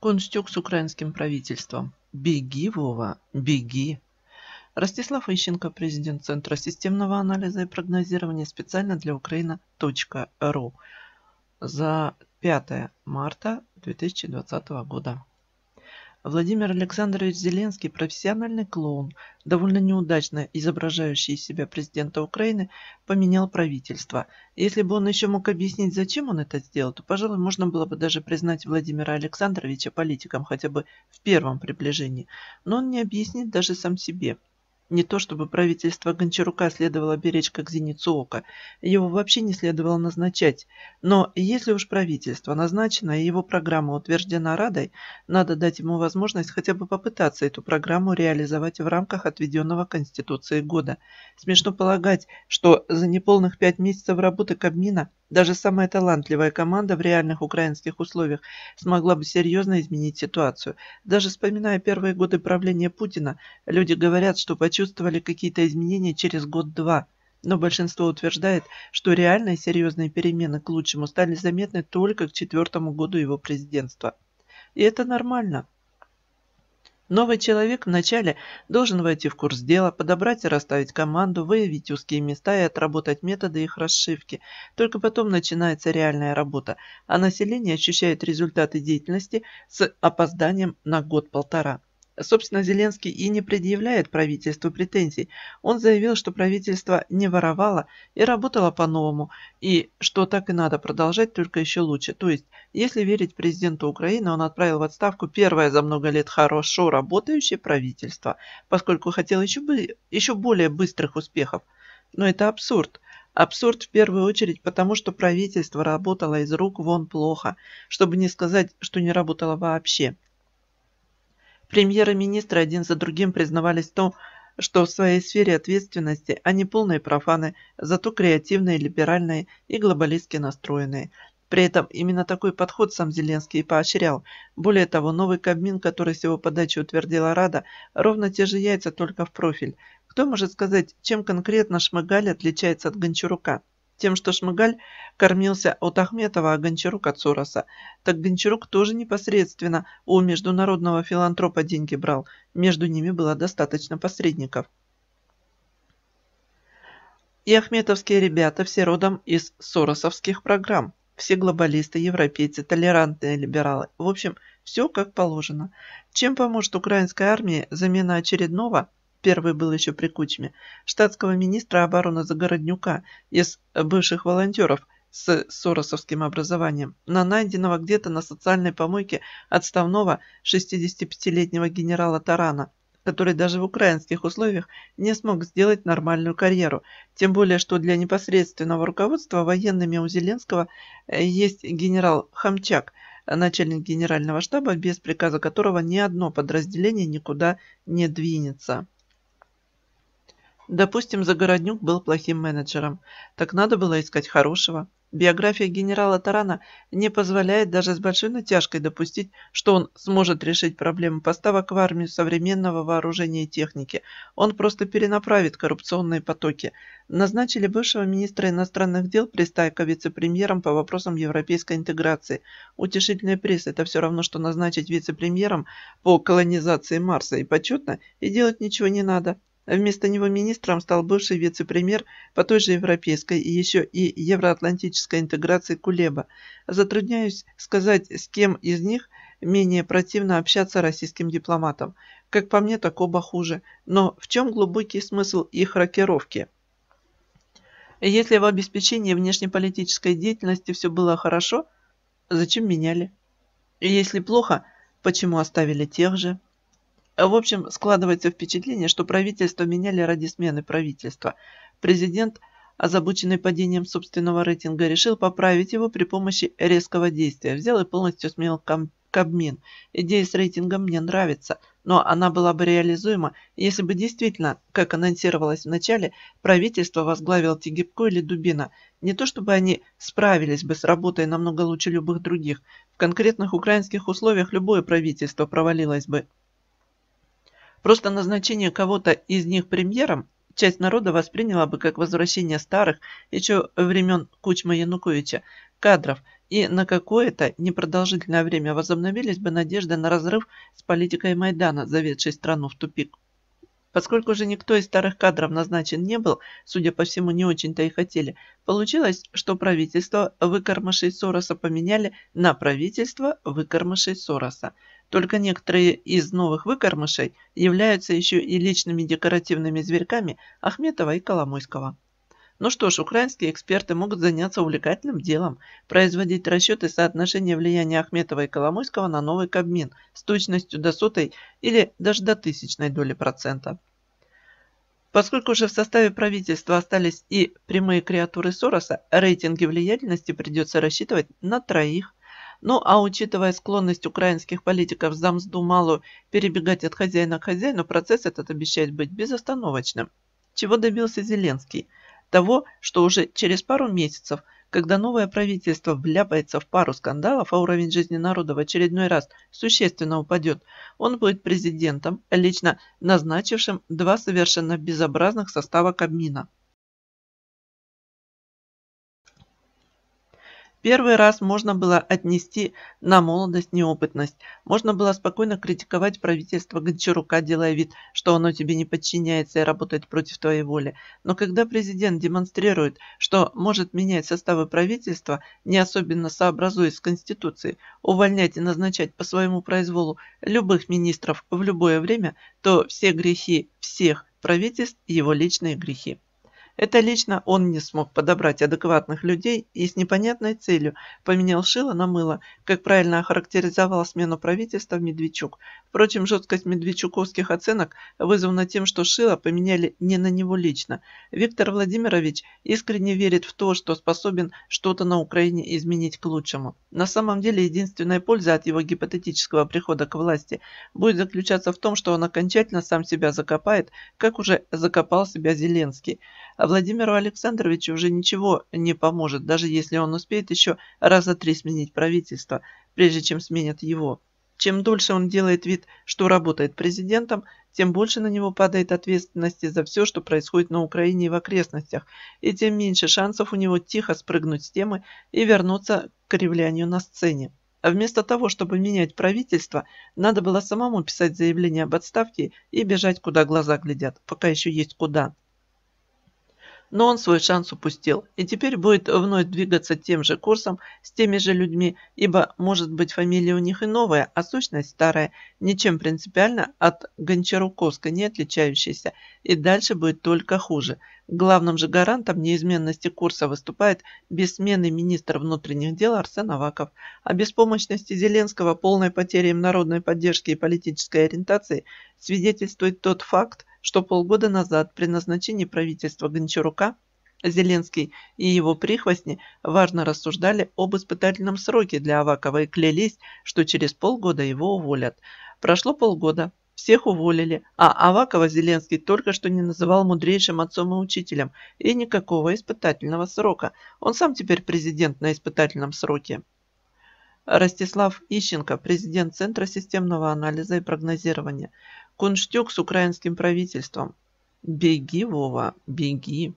Кунштюк с украинским правительством. Беги, Вова, беги. Ростислав Ищенко, президент Центра системного анализа и прогнозирования специально для Украина.ру за 5 марта 2020 года. Владимир Александрович Зеленский – профессиональный клоун, довольно неудачно изображающий из себя президента Украины, поменял правительство. Если бы он еще мог объяснить, зачем он это сделал, то, пожалуй, можно было бы даже признать Владимира Александровича политиком хотя бы в первом приближении. Но он не объяснит даже сам себе – не то чтобы правительство Гончарука следовало беречь как зеницу ока, его вообще не следовало назначать, но если уж правительство назначено и его программа утверждена Радой, надо дать ему возможность хотя бы попытаться эту программу реализовать в рамках отведенного Конституции года. Смешно полагать, что за неполных пять месяцев работы Кабмина даже самая талантливая команда в реальных украинских условиях смогла бы серьезно изменить ситуацию. Даже вспоминая первые годы правления Путина, люди говорят, что почти почувствовали какие-то изменения через год-два, но большинство утверждает, что реальные серьезные перемены к лучшему стали заметны только к четвертому году его президентства. И это нормально. Новый человек вначале должен войти в курс дела, подобрать и расставить команду, выявить узкие места и отработать методы их расшивки. Только потом начинается реальная работа, а население ощущает результаты деятельности с опозданием на год-полтора. Собственно, Зеленский и не предъявляет правительству претензий. Он заявил, что правительство не воровало и работало по-новому, и что так и надо продолжать, только еще лучше. То есть, если верить президенту Украины, он отправил в отставку первое за много лет хорошо работающее правительство, поскольку хотел еще, бы, еще более быстрых успехов. Но это абсурд. Абсурд в первую очередь потому, что правительство работало из рук вон плохо, чтобы не сказать, что не работало вообще. Премьеры-министры один за другим признавались в том, что в своей сфере ответственности они полные профаны, зато креативные, либеральные и глобалистски настроенные. При этом именно такой подход сам Зеленский и поощрял. Более того, новый Кабмин, который с его подачи утвердила Рада, ровно те же яйца, только в профиль. Кто может сказать, чем конкретно Шмыгаль отличается от Гончарука? тем, что Шмыгаль кормился от Ахметова, а Гончарук от Сороса. Так Гончарук тоже непосредственно у международного филантропа деньги брал. Между ними было достаточно посредников. И ахметовские ребята все родом из соросовских программ. Все глобалисты, европейцы, толерантные либералы. В общем, все как положено. Чем поможет украинской армии замена очередного первый был еще при Кучме, штатского министра обороны Загороднюка из э, бывших волонтеров с соросовским образованием, на найденного где-то на социальной помойке отставного 65-летнего генерала Тарана, который даже в украинских условиях не смог сделать нормальную карьеру, тем более, что для непосредственного руководства военными у Зеленского э, есть генерал Хамчак, начальник генерального штаба, без приказа которого ни одно подразделение никуда не двинется. Допустим, Загороднюк был плохим менеджером. Так надо было искать хорошего. Биография генерала Тарана не позволяет даже с большой натяжкой допустить, что он сможет решить проблему поставок в армию современного вооружения и техники. Он просто перенаправит коррупционные потоки. Назначили бывшего министра иностранных дел Пристайко вице-премьером по вопросам европейской интеграции. Утешительный приз – это все равно, что назначить вице-премьером по колонизации Марса. И почетно, и делать ничего не надо. Вместо него министром стал бывший вице-премьер по той же европейской и еще и евроатлантической интеграции Кулеба. Затрудняюсь сказать, с кем из них менее противно общаться российским дипломатам. Как по мне, так оба хуже. Но в чем глубокий смысл их рокировки? Если в обеспечении внешнеполитической деятельности все было хорошо, зачем меняли? Если плохо, почему оставили тех же? В общем, складывается впечатление, что правительство меняли ради смены правительства. Президент, озабоченный падением собственного рейтинга, решил поправить его при помощи резкого действия. Взял и полностью сменил Кабмин. Идея с рейтингом мне нравится, но она была бы реализуема, если бы действительно, как анонсировалось в начале, правительство возглавил Тегибко или Дубина. Не то чтобы они справились бы с работой намного лучше любых других. В конкретных украинских условиях любое правительство провалилось бы. Просто назначение кого-то из них премьером часть народа восприняла бы как возвращение старых, еще времен Кучма Януковича, кадров, и на какое-то непродолжительное время возобновились бы надежды на разрыв с политикой Майдана, заведшей страну в тупик. Поскольку же никто из старых кадров назначен не был, судя по всему, не очень-то и хотели, получилось, что правительство выкормышей Сороса поменяли на правительство выкормышей Сороса – только некоторые из новых выкормышей являются еще и личными декоративными зверьками Ахметова и Коломойского. Ну что ж, украинские эксперты могут заняться увлекательным делом – производить расчеты соотношения влияния Ахметова и Коломойского на новый Кабмин с точностью до сотой или даже до тысячной доли процента. Поскольку уже в составе правительства остались и прямые креатуры Сороса, рейтинги влиятельности придется рассчитывать на троих ну а учитывая склонность украинских политиков замзду мзду перебегать от хозяина к хозяину, процесс этот обещает быть безостановочным. Чего добился Зеленский? Того, что уже через пару месяцев, когда новое правительство вляпается в пару скандалов, а уровень жизни народа в очередной раз существенно упадет, он будет президентом, лично назначившим два совершенно безобразных состава Кабмина. первый раз можно было отнести на молодость, неопытность. Можно было спокойно критиковать правительство Гончарука, делая вид, что оно тебе не подчиняется и работает против твоей воли. Но когда президент демонстрирует, что может менять составы правительства, не особенно сообразуясь с Конституцией, увольнять и назначать по своему произволу любых министров в любое время, то все грехи всех правительств – его личные грехи. Это лично он не смог подобрать адекватных людей и с непонятной целью поменял шило на мыло, как правильно охарактеризовал смену правительства Медведчук. Впрочем, жесткость медведчуковских оценок вызвана тем, что шило поменяли не на него лично. Виктор Владимирович искренне верит в то, что способен что-то на Украине изменить к лучшему. На самом деле, единственная польза от его гипотетического прихода к власти будет заключаться в том, что он окончательно сам себя закопает, как уже закопал себя Зеленский. А Владимиру Александровичу уже ничего не поможет, даже если он успеет еще раза три сменить правительство, прежде чем сменят его. Чем дольше он делает вид, что работает президентом, тем больше на него падает ответственности за все, что происходит на Украине и в окрестностях, и тем меньше шансов у него тихо спрыгнуть с темы и вернуться к кривлянию на сцене. А вместо того, чтобы менять правительство, надо было самому писать заявление об отставке и бежать, куда глаза глядят, пока еще есть куда но он свой шанс упустил и теперь будет вновь двигаться тем же курсом с теми же людьми, ибо, может быть, фамилия у них и новая, а сущность старая, ничем принципиально от Гончаруковской не отличающаяся, и дальше будет только хуже. Главным же гарантом неизменности курса выступает бессменный министр внутренних дел Арсен Аваков. О а беспомощности Зеленского, полной потери им народной поддержки и политической ориентации свидетельствует тот факт, что полгода назад при назначении правительства Гончарука Зеленский и его прихвостни важно рассуждали об испытательном сроке для Авакова и клялись, что через полгода его уволят. Прошло полгода, всех уволили, а Авакова Зеленский только что не называл мудрейшим отцом и учителем, и никакого испытательного срока. Он сам теперь президент на испытательном сроке. Ростислав Ищенко, президент Центра системного анализа и прогнозирования. Кунштюк с украинским правительством. Беги, Вова, беги.